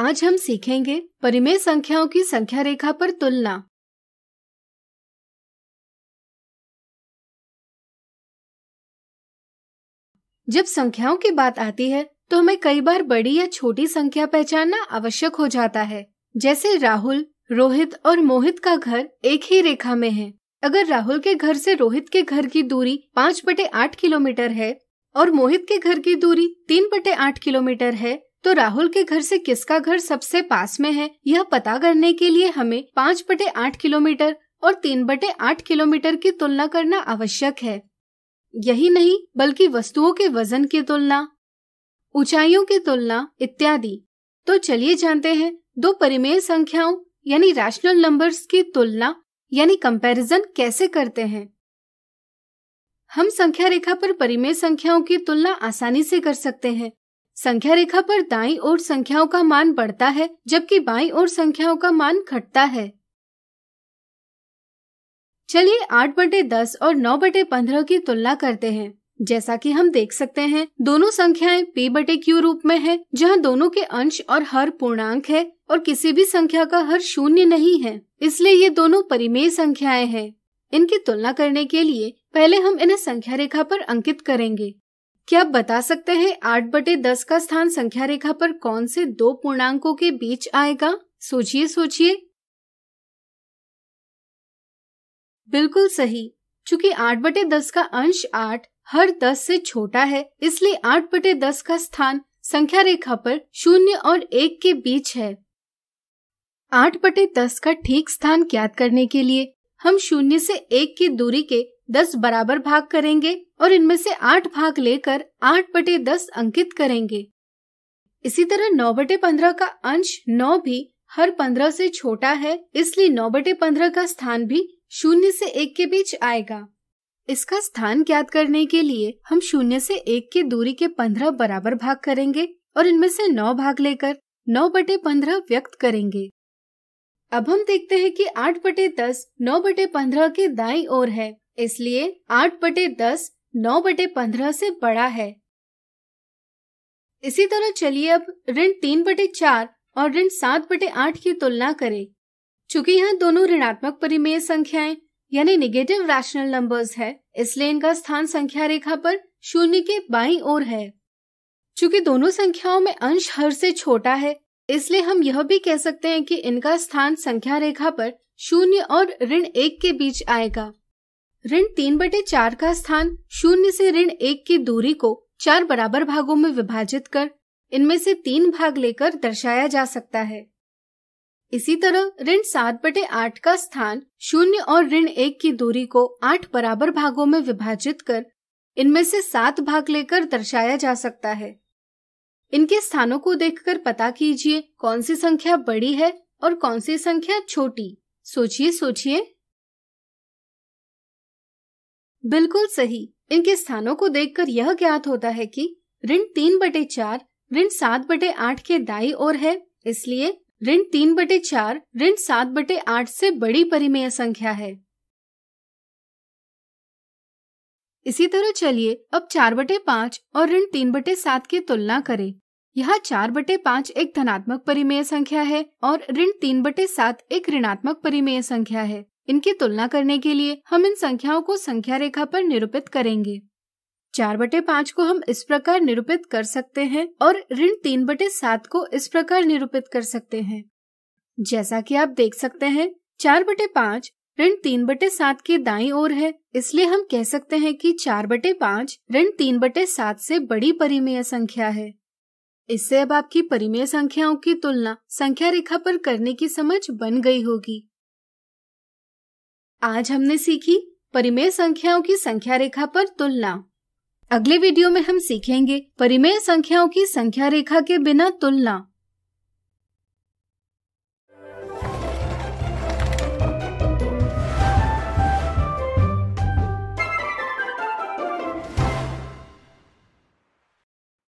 आज हम सीखेंगे परिमेय संख्याओं की संख्या रेखा पर तुलना जब संख्याओं की बात आती है तो हमें कई बार बड़ी या छोटी संख्या पहचानना आवश्यक हो जाता है जैसे राहुल रोहित और मोहित का घर एक ही रेखा में है अगर राहुल के घर से रोहित के घर की दूरी पाँच बटे आठ किलोमीटर है और मोहित के घर की दूरी तीन बटे आठ किलोमीटर है तो राहुल के घर से किसका घर सबसे पास में है यह पता करने के लिए हमें पाँच बटे आठ किलोमीटर और तीन बटे आठ किलोमीटर की तुलना करना आवश्यक है यही नहीं बल्कि वस्तुओं के वजन की तुलना ऊंचाइयों की तुलना इत्यादि तो चलिए जानते हैं दो परिमेय संख्याओं यानी रैशनल नंबर्स की तुलना यानी कंपैरिजन कैसे करते हैं हम संख्या रेखा पर परिमेय संख्याओं की तुलना आसानी से कर सकते हैं संख्या रेखा पर दाई ओर संख्याओं का मान बढ़ता है जबकि बाई ओर संख्याओं का मान घटता है चलिए आठ बटे दस और नौ बटे पंद्रह की तुलना करते हैं जैसा कि हम देख सकते हैं दोनों संख्याएं p बटे क्यू रूप में है जहां दोनों के अंश और हर पूर्णांक है और किसी भी संख्या का हर शून्य नहीं है इसलिए ये दोनों परिमेय संख्याएं हैं। इनकी तुलना करने के लिए पहले हम इन्हें संख्या रेखा पर अंकित करेंगे क्या आप बता सकते हैं आठ बटे दस का स्थान संख्या रेखा पर कौन से दो पूर्णांकों के बीच आएगा सोचिए सोचिए बिल्कुल सही चूंकि आठ बटे दस का अंश आठ हर दस से छोटा है इसलिए आठ बटे दस का स्थान संख्या रेखा पर शून्य और एक के बीच है आठ बटे दस का ठीक स्थान ज्ञात करने के लिए हम शून्य से एक की दूरी के दस बराबर भाग करेंगे और इनमें से आठ भाग लेकर आठ बटे दस अंकित करेंगे इसी तरह नौ बटे पंद्रह का अंश नौ भी हर पंद्रह से छोटा है इसलिए नौ बटे पंद्रह का स्थान भी शून्य से एक के बीच आएगा इसका स्थान ज्ञात करने के लिए हम शून्य से एक की दूरी के पंद्रह बराबर भाग करेंगे और इनमें से नौ भाग लेकर नौ बटे पंद्रह व्यक्त करेंगे अब हम देखते हैं कि आठ बटे दस नौ बटे पंद्रह के दाई ओर है इसलिए आठ बटे दस नौ बटे पंद्रह से बड़ा है इसी तरह चलिए अब ऋण तीन बटे चार और ऋण सात बटे आठ की तुलना करें चूंकि यहाँ दोनों ऋणात्मक परिमेय संख्याएं यानी निगेटिव रैशनल नंबर्स है इसलिए इनका स्थान संख्या रेखा पर शून्य के बाई ओर है चूंकि दोनों संख्याओं में अंश हर से छोटा है इसलिए हम यह भी कह सकते हैं कि इनका स्थान संख्या रेखा पर शून्य और ऋण एक के बीच आएगा ऋण तीन बटे चार का स्थान शून्य से ऋण एक की दूरी को चार बराबर भागों में विभाजित कर इनमें से तीन भाग लेकर दर्शाया जा सकता है इसी तरह ऋण सात बटे आठ का स्थान शून्य और ऋण एक की दूरी को आठ बराबर भागों में विभाजित कर इनमें से सात भाग लेकर दर्शाया जा सकता है इनके स्थानों को देखकर पता कीजिए कौन सी संख्या बड़ी है और कौन सी संख्या छोटी सोचिए सोचिए बिल्कुल सही इनके स्थानों को देखकर यह ज्ञात होता है कि ऋण तीन बटे चार ऋण सात बटे आठ के दाई और है इसलिए ऋण तीन बटे चार ऋण सात बटे आठ से बड़ी परिमेय संख्या है इसी तरह चलिए अब चार बटे पाँच और ऋण तीन बटे सात की तुलना करें यहाँ चार बटे पाँच एक धनात्मक परिमेय संख्या है और ऋण तीन बटे सात एक ऋणात्मक परिमेय संख्या है इनकी तुलना करने के लिए हम इन संख्याओं को संख्या रेखा पर निरूपित करेंगे चार बटे पाँच को हम इस प्रकार निरूपित कर सकते हैं और ऋण तीन बटे सात को इस प्रकार निरूपित कर सकते हैं जैसा कि आप देख सकते हैं चार बटे पाँच ऋण तीन बटे सात के दाई ओर है इसलिए हम कह सकते हैं कि चार बटे पाँच ऋण तीन बटे सात से बड़ी परिमेय संख्या है इससे अब आपकी परिमेय संख्याओं की तुलना संख्या रेखा पर करने की समझ बन गई होगी आज हमने सीखी परिमेय संख्याओं की संख्या रेखा पर तुलना अगले वीडियो में हम सीखेंगे परिमेय संख्याओं की संख्या रेखा के बिना तुलना